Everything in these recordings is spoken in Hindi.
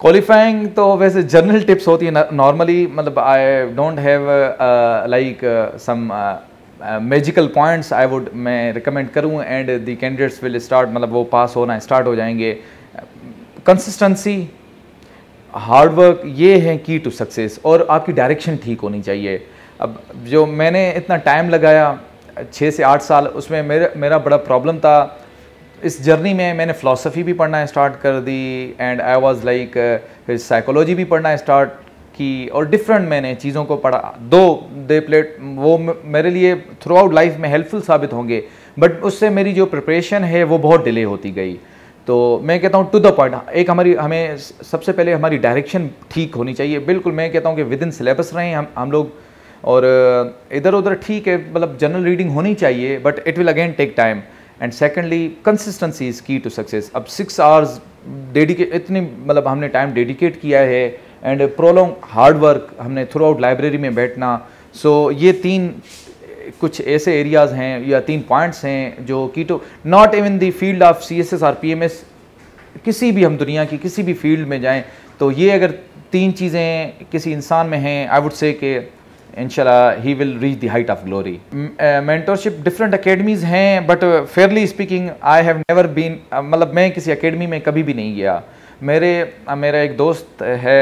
क्वालिफाइंग तो वैसे जनरल टिप्स होती है नॉर्मली मतलब I don't have like some magical points I would मैं रिकमेंड करूँ and the candidates will start मतलब वो पास होना स्टार्ट हो जाएंगे कंसिस्टेंसी हार्डवर्क ये है की टू सक्सेस और आपकी डायरेक्शन ठीक होनी चाहिए अब जो मैंने इतना टाइम लगाया छः से आठ साल उसमें मेरा मेरा बड़ा प्रॉब्लम था इस जर्नी में मैंने फ़िलासफ़ी भी पढ़ना स्टार्ट कर दी एंड आई वाज लाइक फिर साइकोलॉजी भी पढ़ना स्टार्ट की और डिफरेंट मैंने चीज़ों को पढ़ा दो दे प्लेट वो मेरे लिए थ्रू आउट लाइफ में हेल्पफुल साबित होंगे बट उससे मेरी जो प्रिपरेशन है वो बहुत डिले होती गई तो मैं कहता हूँ टू द पॉइंट एक हमारी हमें सबसे पहले हमारी डायरेक्शन ठीक होनी चाहिए बिल्कुल मैं कहता हूँ कि विद इन सिलेबस रहें हम हम लोग और uh, इधर उधर ठीक है मतलब जनरल रीडिंग होनी चाहिए but it will again take time and secondly consistency is key to success अब सिक्स आवर्स डेडिकेट इतनी मतलब हमने टाइम डेडिकेट किया है एंड प्रोलोंग हार्ड वर्क हमने थ्रू आउट लाइब्रेरी में बैठना सो so, ये तीन कुछ ऐसे एरियाज़ हैं या तीन पॉइंट्स हैं जो की to not even the field of C S S R P M S किसी भी हम दुनिया की किसी भी फील्ड में जाएं तो ये अगर तीन चीज़ें किसी इंसान में हैं आई वुड से कि इनशाला he will reach the height of glory mentorship different academies हैं but fairly speaking I have never been मतलब मैं किसी अकेडमी में कभी भी नहीं गया मेरे uh, मेरा एक दोस्त है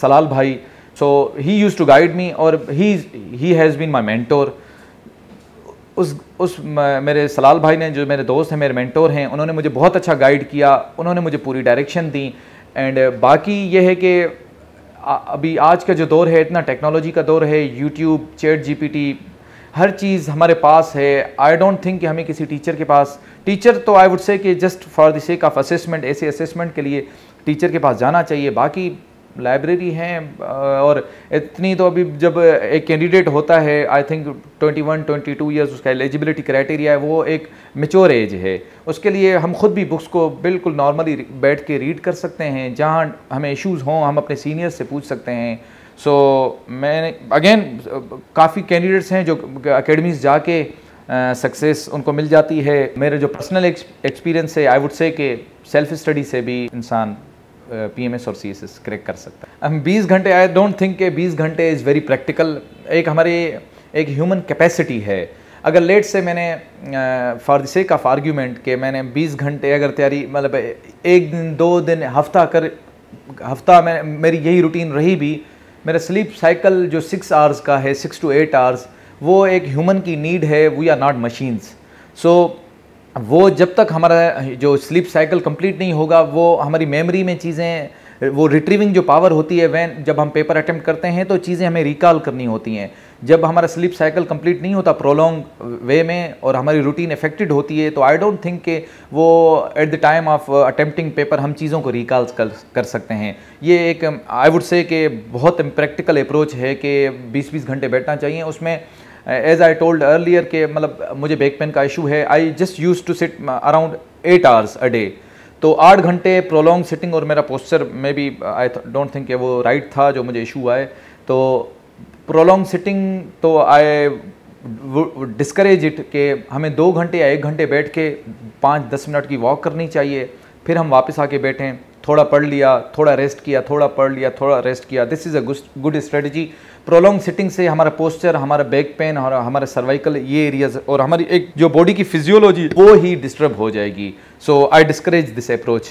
सलाल भाई so he used to guide me और he he has been my mentor उस उस मेरे सलाल भाई ने जो मेरे दोस्त हैं मेरे मैंटोर हैं उन्होंने मुझे बहुत अच्छा गाइड किया उन्होंने मुझे पूरी डायरेक्शन दी एंड uh, बाकी ये है कि अभी आज का जो दौर है इतना टेक्नोलॉजी का दौर है यूट्यूब चैट जीपीटी हर चीज़ हमारे पास है आई डोंट थिंक कि हमें किसी टीचर के पास टीचर तो आई वुड से कि just for the sake of assessment ऐसे असेसमेंट के लिए टीचर के पास जाना चाहिए बाकी लाइब्रेरी हैं और इतनी तो अभी जब एक कैंडिडेट होता है आई थिंक 21, 22 इयर्स उसका एलिजिबिलिटी क्राइटेरिया है वो एक मेच्योर एज है उसके लिए हम खुद भी बुक्स को बिल्कुल नॉर्मली बैठ के रीड कर सकते हैं जहाँ हमें इश्यूज़ हों हम अपने सीनियर से पूछ सकते हैं सो so, मैंने अगेन काफ़ी कैंडिडेट्स हैं जो अकेडमीज जाके सक्सेस uh, उनको मिल जाती है मेरे जो पर्सनल एक्सपीरियंस है आई वुड से कि सेल्फ स्टडी से भी इंसान पी एम एस और सी एस एस क्रैक कर सकता है हम बीस घंटे आई डोंट थिंक के बीस घंटे इज़ वेरी प्रैक्टिकल एक हमारी एक ह्यूमन कैपेसिटी है अगर लेट से मैंने for the sake of argument के मैंने बीस घंटे अगर तैयारी मतलब एक दिन दो दिन हफ्ता कर हफ्ता में मेरी यही रूटीन रही भी मेरा स्लीप साइकिल जो सिक्स आवर्स का है सिक्स टू एट आवर्स वो एक ह्यूमन की नीड है we are not machines so वो जब तक हमारा जो स्लीप साइकिल कंप्लीट नहीं होगा वो हमारी मेमोरी में चीज़ें वो रिट्रीविंग जो पावर होती है वैन जब हम पेपर अटैम्प्ट करते हैं तो चीज़ें हमें रिकॉल करनी होती हैं जब हमारा स्लीप साइकिल कंप्लीट नहीं होता प्रोलोंग वे में और हमारी रूटीन अफेक्टेड होती है तो आई डोंट थिंक कि वो at the time of attempting paper हम चीज़ों को रिकॉल कर, कर सकते हैं ये एक आई वुड से कि बहुत प्रैक्टिकल अप्रोच है कि 20-20 घंटे बैठना चाहिए उसमें एज आई टोल्ड अर्लियर के मतलब मुझे बैक पेन का इशू है I just use to sit around eight hours a day तो आठ घंटे प्रोलॉन्ग सिटिंग और मेरा पोस्चर में भी आई डोंट थिंक वो राइट था जो मुझे इशू आए तो प्रोलॉन्ग सिटिंग तो आई डिस्करेज इट के हमें दो घंटे या एक घंटे बैठ के पाँच दस मिनट की वॉक करनी चाहिए फिर हम वापस आके बैठें थोड़ा पढ़ लिया थोड़ा रेस्ट किया थोड़ा पढ़ लिया थोड़ा रेस्ट किया this is a good strategy prolong sitting से हमारा पोस्चर हमारा बैक पेन और हमारे सर्वाइकल ये एरियाज और हमारी एक जो बॉडी की फिजियोलॉजी वो ही डिस्टर्ब हो जाएगी so I discourage this approach